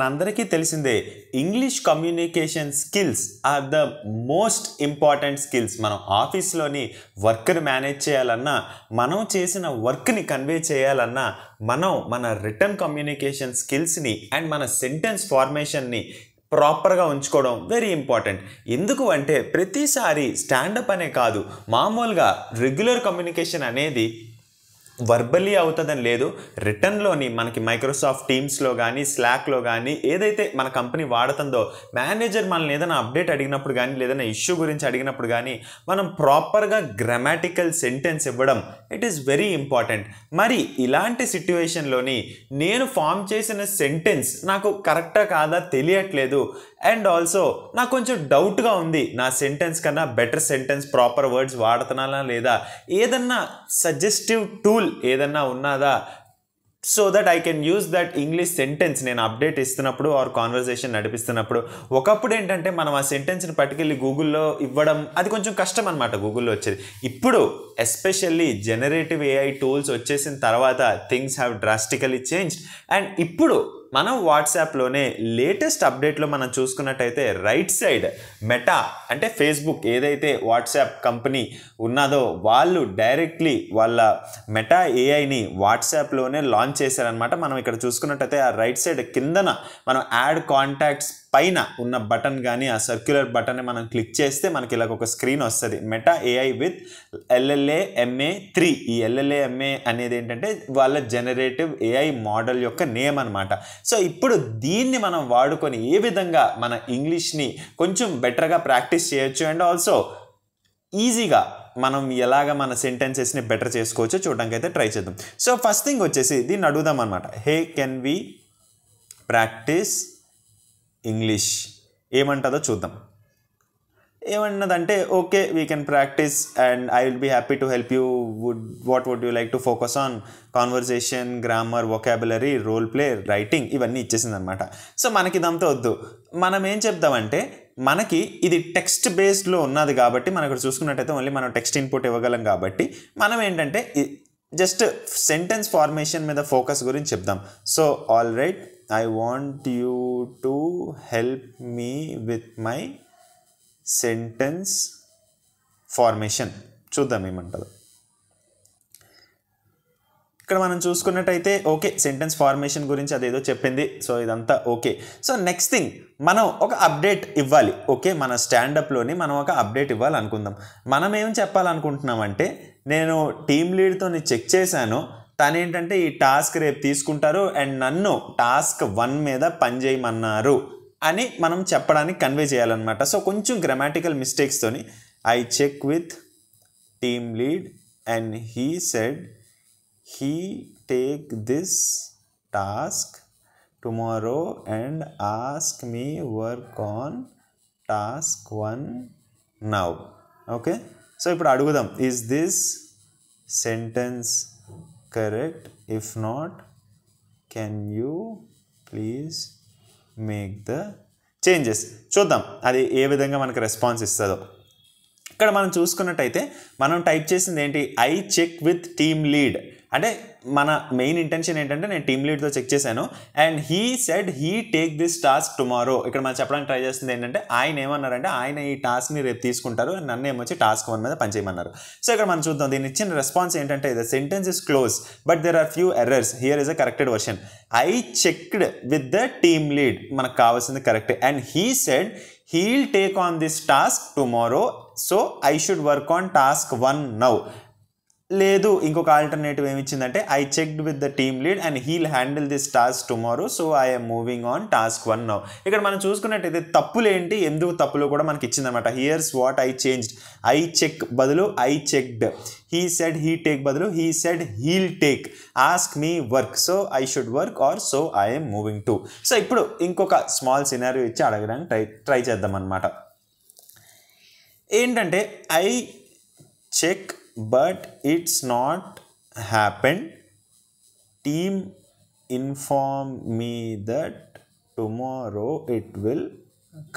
మనందరికీ తెలిసిందే English communication skills are the most important skills మనం ఆఫీస్లోని వర్క్ని మేనేజ్ చేయాలన్నా మనం చేసిన వర్క్ని కన్వే చేయాలన్నా మనం మన రిటర్న్ కమ్యూనికేషన్ స్కిల్స్ని అండ్ మన సెంటెన్స్ ఫార్మేషన్ని ప్రాపర్గా ఉంచుకోవడం వెరీ ఇంపార్టెంట్ ఎందుకు అంటే ప్రతిసారి స్టాండప్ అనే కాదు మామూలుగా రెగ్యులర్ కమ్యూనికేషన్ అనేది వర్బలీ అవుతుందని లేదు రిటర్న్లోని మనకి మైక్రోసాఫ్ట్ టీమ్స్లో కానీ స్లాక్లో కానీ ఏదైతే మన కంపెనీ వాడుతుందో మేనేజర్ మనల్ని ఏదైనా అప్డేట్ అడిగినప్పుడు కానీ లేదైనా ఇష్యూ గురించి అడిగినప్పుడు కానీ మనం ప్రాపర్గా గ్రామాటికల్ సెంటెన్స్ ఇవ్వడం ఇట్ ఈస్ వెరీ ఇంపార్టెంట్ మరి ఇలాంటి సిట్యువేషన్లోని నేను ఫామ్ చేసిన సెంటెన్స్ నాకు కరెక్టా కాదా తెలియట్లేదు అండ్ ఆల్సో నాకు కొంచెం డౌట్గా ఉంది నా సెంటెన్స్ కన్నా బెటర్ సెంటెన్స్ ప్రాపర్ వర్డ్స్ వాడుతున్నానా లేదా ఏదన్నా సజెస్టివ్ టూల్ ఏదన్నా ఉన్నదా so that I can use that English sentence నేను అప్డేట్ ఇస్తున్నప్పుడు ఆర్ కాన్వర్సేషన్ నడిపిస్తున్నప్పుడు ఒకప్పుడు ఏంటంటే మనం ఆ సెంటెన్స్ని పట్టుకెళ్ళి గూగుల్లో ఇవ్వడం అది కొంచెం కష్టం అనమాట గూగుల్లో వచ్చేది ఇప్పుడు ఎస్పెషల్లీ జనరేటివ్ ఏఐ టూల్స్ వచ్చేసిన తర్వాత things have drastically changed and ఇప్పుడు మనం వాట్సాప్లోనే లేటెస్ట్ అప్డేట్లో మనం చూసుకున్నట్టయితే రైట్ సైడ్ మెటా అంటే ఫేస్బుక్ ఏదైతే వాట్సాప్ కంపెనీ ఉన్నదో వాళ్ళు డైరెక్ట్లీ వాళ్ళ మెటా ఏఐని వాట్సాప్లోనే లాంచ్ చేశారనమాట మనం ఇక్కడ చూసుకున్నట్టయితే ఆ రైట్ సైడ్ కిందన మనం యాడ్ కాంటాక్ట్స్ పైన ఉన్న బటన్ కానీ ఆ సర్క్యులర్ బటన్ మనం క్లిక్ చేస్తే మనకి ఇలాగ ఒక స్క్రీన్ వస్తుంది Meta AI with LLA MA three ఈ ఎల్ఎల్ఏ ఎంఏ అనేది ఏంటంటే వాళ్ళ జనరేటివ్ ఏఐ మోడల్ యొక్క నేమ్ అనమాట సో ఇప్పుడు దీన్ని మనం వాడుకొని ఏ విధంగా మన ఇంగ్లీష్ని కొంచెం బెటర్గా ప్రాక్టీస్ చేయొచ్చు అండ్ ఆల్సో ఈజీగా మనం ఎలాగ మన సెంటెన్సెస్ని బెటర్ చేసుకోవచ్చో చూడడానికి అయితే ట్రై చేద్దాం సో ఫస్ట్ థింగ్ వచ్చేసి దీన్ని అడుగుదాం అనమాట hey can we practise English ఏమంటుందో చూద్దాం ఏమన్నదంటే okay we can practise and I will be happy to help you would what would you like to focus on conversation grammar vocabulary role play writing ఇవన్నీ ఇచ్చేసింది అనమాట so మనకి ఇదంతా వద్దు మనం ఏం చెప్దామంటే మనకి ఇది టెక్స్ట్ బేస్డ్లో ఉన్నది కాబట్టి మనం ఇక్కడ చూసుకున్నట్టయితే ఓన్లీ మనం టెక్స్ట్ ఇన్పుట్ ఇవ్వగలం కాబట్టి మనం ఏంటంటే జస్ట్ సెంటెన్స్ ఫార్మేషన్ మీద ఫోకస్ గురించి చెప్దాం so all right I want you to help me with my sentence formation చూద్దాం ఏమంటారు ఇక్కడ మనం చూసుకున్నట్టయితే ఓకే సెంటెన్స్ ఫార్మేషన్ గురించి అదేదో చెప్పింది సో ఇదంతా ఓకే సో నెక్స్ట్ థింగ్ మనం ఒక అప్డేట్ ఇవ్వాలి ఓకే మన స్టాండప్లోని మనం ఒక అప్డేట్ ఇవ్వాలనుకుందాం మనం ఏం చెప్పాలనుకుంటున్నామంటే నేను టీమ్ లీడ్తో చెక్ చేశాను తను ఏంటంటే ఈ టాస్క్ రేపు తీసుకుంటారు అండ్ నన్ను టాస్క్ వన్ మీద పనిచేయమన్నారు అని మనం చెప్పడానికి కన్వే చేయాలన్నమాట సో కొంచెం గ్రామాటికల్ మిస్టేక్స్తోని I check with team lead and he said he take this task tomorrow and ask me work on task one now okay so ఇప్పుడు అడుగుదాం is this sentence correct if not can you please make the changes చూద్దాం అది ఏ విధంగా మనకు response ఇస్తుందో ఇక్కడ మనం చూసుకున్నట్టయితే మనం టైప్ చేసింది ఏంటి I check with team lead అంటే మన మెయిన్ ఇంటెన్షన్ ఏంటంటే నేను టీమ్ లీడ్తో చెక్ చేశాను and he said he take this task tomorrow ఇక్కడ మనం చెప్పడానికి ట్రై చేస్తుంది ఏంటంటే ఆయన ఏమన్నారంటే ఆయన ఈ టాస్క్ని రేపు తీసుకుంటారు నన్ను ఏమొచ్చి టాస్క్ వన్ మీద పనిచేయమన్నారు సో ఇక్కడ మనం చూద్దాం దీని ఇచ్చిన రెస్పాన్స్ ఏంటంటే the sentence is close but there are few errors here is a corrected version I checked with the team lead మనకు కావాల్సింది correct and he said he'll take on this task tomorrow so I should work on task one now లేదు ఇంకొక alternative ఏమి ఇచ్చిందంటే I checked with the team lead and he'll handle this task tomorrow so I'm moving on task one now ఇక్కడ మనం చూసుకున్నట్టయితే తప్పులేంటి ఎందుకు తప్పులు కూడా మనకి ఇచ్చిందనమాట here's what I changed I check బదులు I checked he said he take బదులు he said he'll take ask me work so I should work or so I'm moving to so ఇప్పుడు ఇంకొక స్మాల్ సినారీ ఇచ్చి అడగడానికి try try చేద్దాం అనమాట ఏంటంటే I check but it's not happen team inform me that tomorrow it will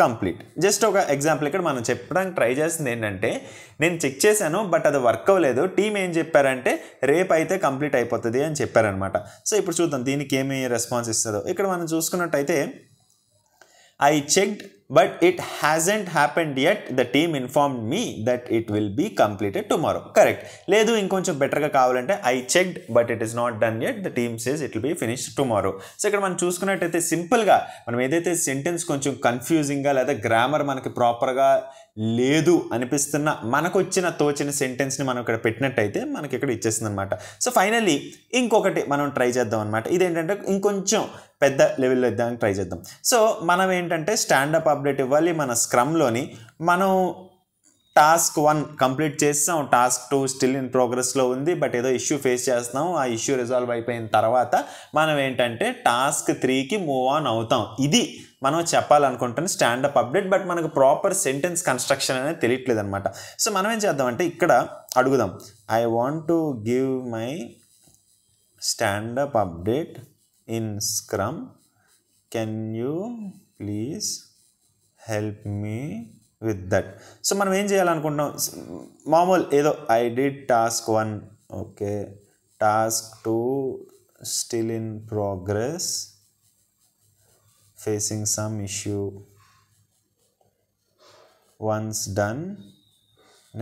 complete just ఒక example ఇక్కడ మనం చెప్పడానికి ట్రై చేసింది ఏంటంటే నేను చెక్ చేశాను బట్ అది వర్క్ అవ్వలేదు టీం ఏం చెప్పారంటే రేపు అయితే కంప్లీట్ అయిపోతుంది అని చెప్పారనమాట సో ఇప్పుడు చూద్దాం దీనికి ఏమి రెస్పాన్స్ ఇస్తుందో ఇక్కడ మనం చూసుకున్నట్టయితే I checked but it hasn't happened at the team inform me that it will be completed tomorrow correct లేదు ఇంకొంచెం బెటర్గా కావాలంటే I checked but it is not done at the team says it will be finish tomorrow so ఇక్కడ మనం చూసుకున్నట్టయితే సింపుల్గా మనం ఏదైతే సెంటెన్స్ కొంచెం కన్ఫ్యూజింగ్గా లేదా గ్రామర్ మనకి ప్రాపర్గా లేదు అనిపిస్తున్న మనకు వచ్చిన తోచిన సెంటెన్స్ని మనం ఇక్కడ పెట్టినట్టయితే మనకి ఇక్కడ ఇచ్చేస్తుంది అనమాట సో ఫైనల్లీ ఇంకొకటి మనం ట్రై చేద్దాం అనమాట ఇదేంటంటే ఇంకొంచెం పెద్ద లెవెల్లో ఇద్దామని ట్రై చేద్దాం సో మనం ఏంటంటే స్టాండప్ అప్డేట్ ఇవ్వాలి మన స్క్రమ్లోని మనం టాస్క్ వన్ కంప్లీట్ చేస్తాం టాస్క్ టూ స్టిల్ ఇన్ ప్రోగ్రెస్లో ఉంది బట్ ఏదో ఇష్యూ ఫేస్ చేస్తాం ఆ ఇష్యూ రిజాల్వ్ అయిపోయిన తర్వాత మనం ఏంటంటే టాస్క్ త్రీకి మూవ్ ఆన్ అవుతాం ఇది మనం చెప్పాలనుకుంటున్న స్టాండప్ అప్డేట్ బట్ మనకు ప్రాపర్ సెంటెన్స్ కన్స్ట్రక్షన్ అనేది తెలియట్లేదు అనమాట సో మనం ఏం చేద్దామంటే ఇక్కడ అడుగుదాం I want to give my standup update in scrum can you please help me with that so మనం ఏం చేయాలనుకుంటున్నాం మామూలు ఏదో I did task one okay task two still in progress facing some issue once done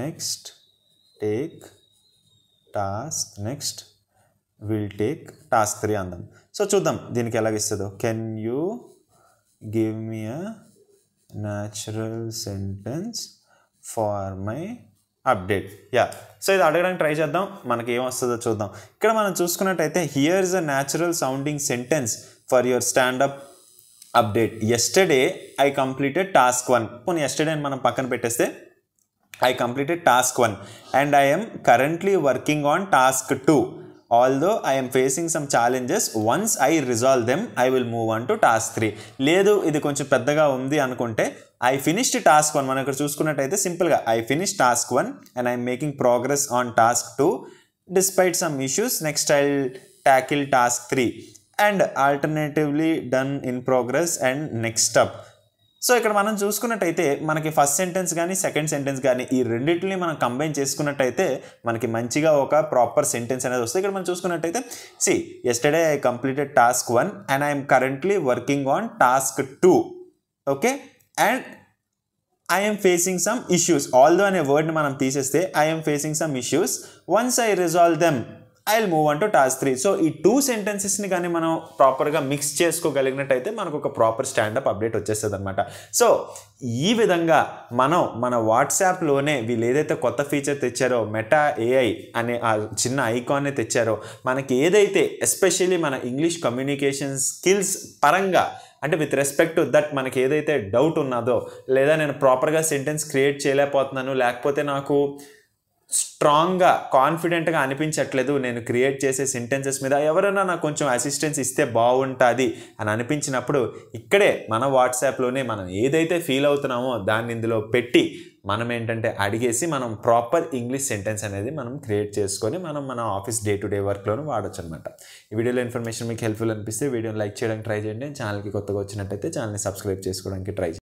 next take task next will take task three అందాం so చూద్దాం దీనికి ఇస్తుందో can you give me a natural sentence for my update yeah so ఇది అడగడానికి try చేద్దాం మనకి ఏమొస్తుందో చూద్దాం ఇక్కడ మనం చూసుకున్నట్టయితే here is a natural sounding sentence for your standup update yesterday I completed task one పోనీ ఎస్టర్డే అని మనం పక్కన పెట్టేస్తే I completed task one and I'm currently working on task two although I'm facing some challenges once I resolve them I will move on to task three లేదు ఇది కొంచెం పెద్దగా ఉంది అనుకుంటే ఐ ఫినిష్డ్ టాస్క్ వన్ మనం ఇక్కడ చూసుకున్నట్టయితే సింపుల్గా I finish task one and I'm making progress on task two despite some issues next I tackle task three and alternatively done in progress and next up so ఇక్కడ మనం చూసుకున్నట్టయితే మనకి first sentence కానీ second sentence కానీ ఈ రెండింటిని మనం combine చేసుకున్నట్టయితే మనకి మంచిగా ఒక ప్రాపర్ సెంటెన్స్ అనేది వస్తుంది ఇక్కడ మనం చూసుకున్నట్టయితే see yesterday I completed task one and I'm currently working on task two okay and I'm facing some issues although అనే వర్డ్ని మనం తీసేస్తే I'm facing some issues once I resolve them I will move on to task three so ఈ two సెంటెన్సెస్ని కానీ మనం ప్రాపర్గా mix చేసుకోగలిగినట్టయితే మనకు ఒక ప్రాపర్ స్టాండప్ అప్డేట్ వచ్చేస్తుంది అనమాట సో ఈ విధంగా మనం మన వాట్సాప్లోనే వీళ్ళు ఏదైతే కొత్త ఫీచర్ తెచ్చారో మెటా ఏఐ అనే ఆ చిన్న ఐకాన్ని తెచ్చారో మనకి ఏదైతే ఎస్పెషల్లీ మన ఇంగ్లీష్ కమ్యూనికేషన్ స్కిల్స్ పరంగా అంటే విత్ రెస్పెక్ట్ టు దట్ మనకి ఏదైతే డౌట్ ఉన్నదో లేదా నేను ప్రాపర్గా సెంటెన్స్ క్రియేట్ చేయలేకపోతున్నాను లేకపోతే నాకు స్ట్రాంగ్గా కాన్ఫిడెంట్గా అనిపించట్లేదు నేను క్రియేట్ చేసే సెంటెన్సెస్ మీద ఎవరైనా నాకు కొంచెం అసిస్టెన్స్ ఇస్తే బాగుంటుంది అని అనిపించినప్పుడు ఇక్కడే మన వాట్సాప్లోనే మనం ఏదైతే ఫీల్ అవుతున్నామో దాన్ని ఇందులో పెట్టి మనం ఏంటంటే అడిగేసి మనం ప్రాపర్ ఇంగ్లీష్ సెంటెన్స్ అనేది మనం క్రియేట్ చేసుకొని మనం మన ఆఫీస్ డే టు డే వర్క్లోనూ వాడచ్చు అనమాట ఈ వీడియోలో ఇన్ఫర్మేషన్ మీకు హెల్ప్ఫుల్ అనిపిస్తే వీడియోని లైక్ చేయడానికి ట్రై చేయండి ఛానల్కి కొత్తగా వచ్చినట్టయితే ఛానల్ని సబ్స్క్రైబ్ చేసుకోవడానికి ట్రై చేయండి